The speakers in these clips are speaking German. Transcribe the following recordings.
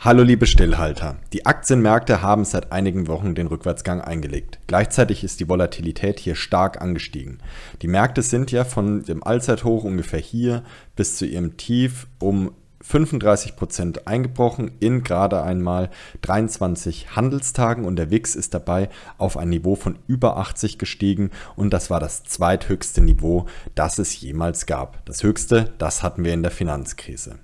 Hallo liebe Stillhalter. Die Aktienmärkte haben seit einigen Wochen den Rückwärtsgang eingelegt. Gleichzeitig ist die Volatilität hier stark angestiegen. Die Märkte sind ja von dem Allzeithoch ungefähr hier bis zu ihrem Tief um 35% Prozent eingebrochen in gerade einmal 23 Handelstagen und der WIX ist dabei auf ein Niveau von über 80 gestiegen und das war das zweithöchste Niveau, das es jemals gab. Das höchste, das hatten wir in der Finanzkrise.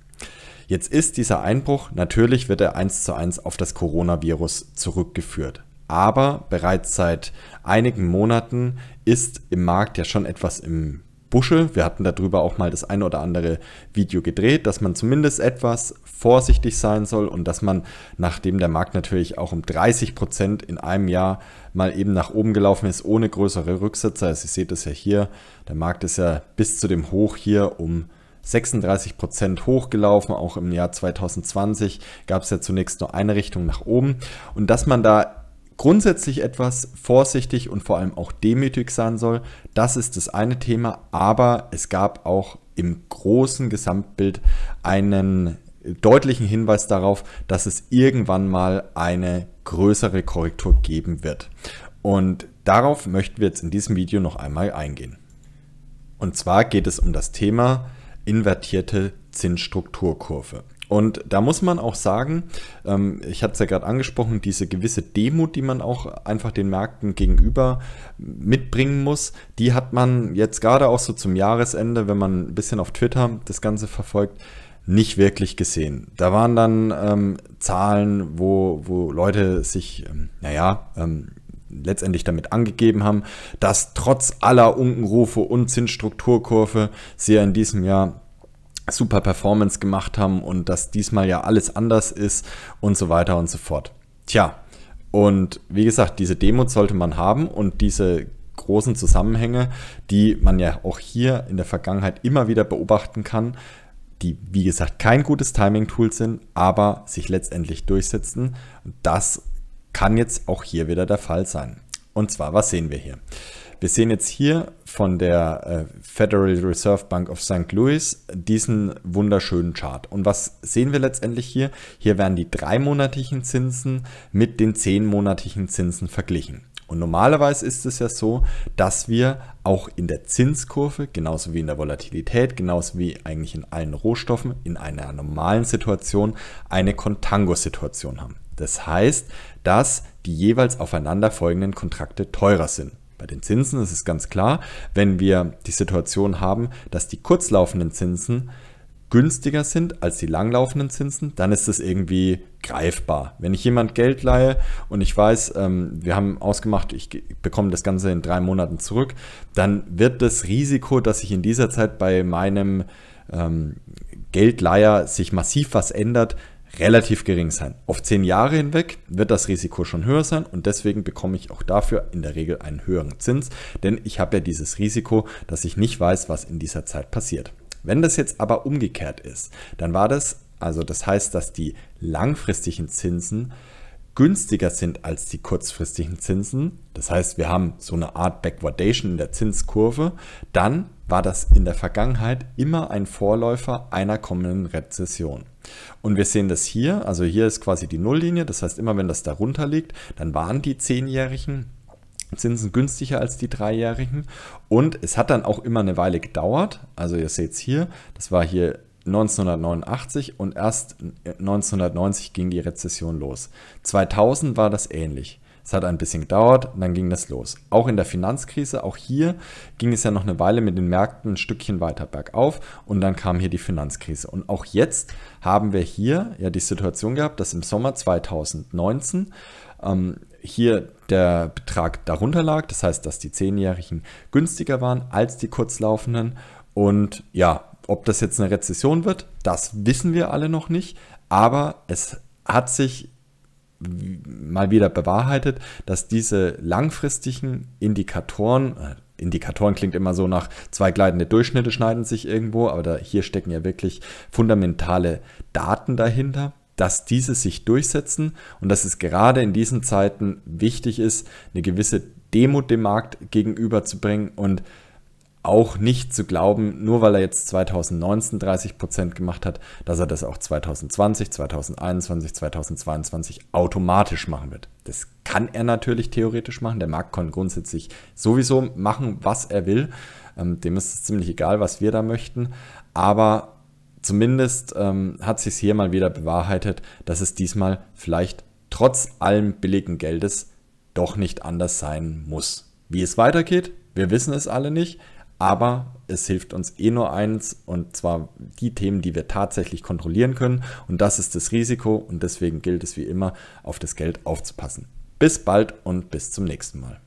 Jetzt ist dieser Einbruch, natürlich wird er eins zu eins auf das Coronavirus zurückgeführt. Aber bereits seit einigen Monaten ist im Markt ja schon etwas im Busche. Wir hatten darüber auch mal das ein oder andere Video gedreht, dass man zumindest etwas vorsichtig sein soll und dass man, nachdem der Markt natürlich auch um 30 Prozent in einem Jahr mal eben nach oben gelaufen ist, ohne größere Rücksetzer. Also ihr seht es ja hier, der Markt ist ja bis zu dem Hoch hier um 36 Prozent hochgelaufen. Auch im Jahr 2020 gab es ja zunächst nur eine Richtung nach oben. Und dass man da grundsätzlich etwas vorsichtig und vor allem auch demütig sein soll, das ist das eine Thema. Aber es gab auch im großen Gesamtbild einen deutlichen Hinweis darauf, dass es irgendwann mal eine größere Korrektur geben wird. Und darauf möchten wir jetzt in diesem Video noch einmal eingehen. Und zwar geht es um das Thema invertierte Zinsstrukturkurve. Und da muss man auch sagen, ähm, ich hatte es ja gerade angesprochen, diese gewisse Demut, die man auch einfach den Märkten gegenüber mitbringen muss, die hat man jetzt gerade auch so zum Jahresende, wenn man ein bisschen auf Twitter das Ganze verfolgt, nicht wirklich gesehen. Da waren dann ähm, Zahlen, wo, wo Leute sich, ähm, naja, ähm, letztendlich damit angegeben haben, dass trotz aller Unkenrufe und Zinsstrukturkurve sie ja in diesem Jahr super Performance gemacht haben und dass diesmal ja alles anders ist und so weiter und so fort. Tja, und wie gesagt, diese Demut sollte man haben und diese großen Zusammenhänge, die man ja auch hier in der Vergangenheit immer wieder beobachten kann, die wie gesagt kein gutes Timing-Tool sind, aber sich letztendlich durchsetzen. Das kann jetzt auch hier wieder der Fall sein. Und zwar, was sehen wir hier? Wir sehen jetzt hier von der äh, Federal Reserve Bank of St. Louis diesen wunderschönen Chart. Und was sehen wir letztendlich hier? Hier werden die dreimonatigen Zinsen mit den zehnmonatigen Zinsen verglichen. Und normalerweise ist es ja so, dass wir auch in der Zinskurve, genauso wie in der Volatilität, genauso wie eigentlich in allen Rohstoffen, in einer normalen Situation eine Contango-Situation haben. Das heißt, dass die jeweils aufeinanderfolgenden Kontrakte teurer sind. Bei den Zinsen ist es ganz klar, wenn wir die Situation haben, dass die kurzlaufenden Zinsen günstiger sind als die langlaufenden Zinsen, dann ist es irgendwie greifbar. Wenn ich jemand Geld leihe und ich weiß, ähm, wir haben ausgemacht, ich bekomme das Ganze in drei Monaten zurück, dann wird das Risiko, dass sich in dieser Zeit bei meinem ähm, Geldleiher sich massiv was ändert, relativ gering sein. Auf zehn Jahre hinweg wird das Risiko schon höher sein und deswegen bekomme ich auch dafür in der Regel einen höheren Zins, denn ich habe ja dieses Risiko, dass ich nicht weiß, was in dieser Zeit passiert. Wenn das jetzt aber umgekehrt ist, dann war das, also das heißt, dass die langfristigen Zinsen günstiger sind als die kurzfristigen Zinsen, das heißt, wir haben so eine Art Backwardation in der Zinskurve, dann war das in der Vergangenheit immer ein Vorläufer einer kommenden Rezession. Und wir sehen das hier, also hier ist quasi die Nulllinie, das heißt, immer wenn das darunter liegt, dann waren die Zehnjährigen Zinsen günstiger als die dreijährigen. Und es hat dann auch immer eine Weile gedauert. Also ihr seht es hier, das war hier 1989 und erst 1990 ging die Rezession los. 2000 war das ähnlich. Es hat ein bisschen gedauert dann ging das los. Auch in der Finanzkrise, auch hier ging es ja noch eine Weile mit den Märkten ein Stückchen weiter bergauf und dann kam hier die Finanzkrise. Und auch jetzt haben wir hier ja die Situation gehabt, dass im Sommer 2019 ähm, hier der Betrag darunter lag. Das heißt, dass die 10-Jährigen günstiger waren als die kurzlaufenden. Und ja, ob das jetzt eine Rezession wird, das wissen wir alle noch nicht. Aber es hat sich mal wieder bewahrheitet, dass diese langfristigen Indikatoren, äh, Indikatoren klingt immer so nach zwei gleitende Durchschnitte schneiden sich irgendwo, aber da, hier stecken ja wirklich fundamentale Daten dahinter dass diese sich durchsetzen und dass es gerade in diesen Zeiten wichtig ist, eine gewisse Demut dem Markt gegenüber zu bringen und auch nicht zu glauben, nur weil er jetzt 2019 30 Prozent gemacht hat, dass er das auch 2020, 2021, 2022 automatisch machen wird. Das kann er natürlich theoretisch machen. Der Markt kann grundsätzlich sowieso machen, was er will. Ähm, dem ist es ziemlich egal, was wir da möchten. Aber Zumindest ähm, hat sich hier mal wieder bewahrheitet, dass es diesmal vielleicht trotz allem billigen Geldes doch nicht anders sein muss. Wie es weitergeht, wir wissen es alle nicht, aber es hilft uns eh nur eins und zwar die Themen, die wir tatsächlich kontrollieren können und das ist das Risiko und deswegen gilt es wie immer, auf das Geld aufzupassen. Bis bald und bis zum nächsten Mal.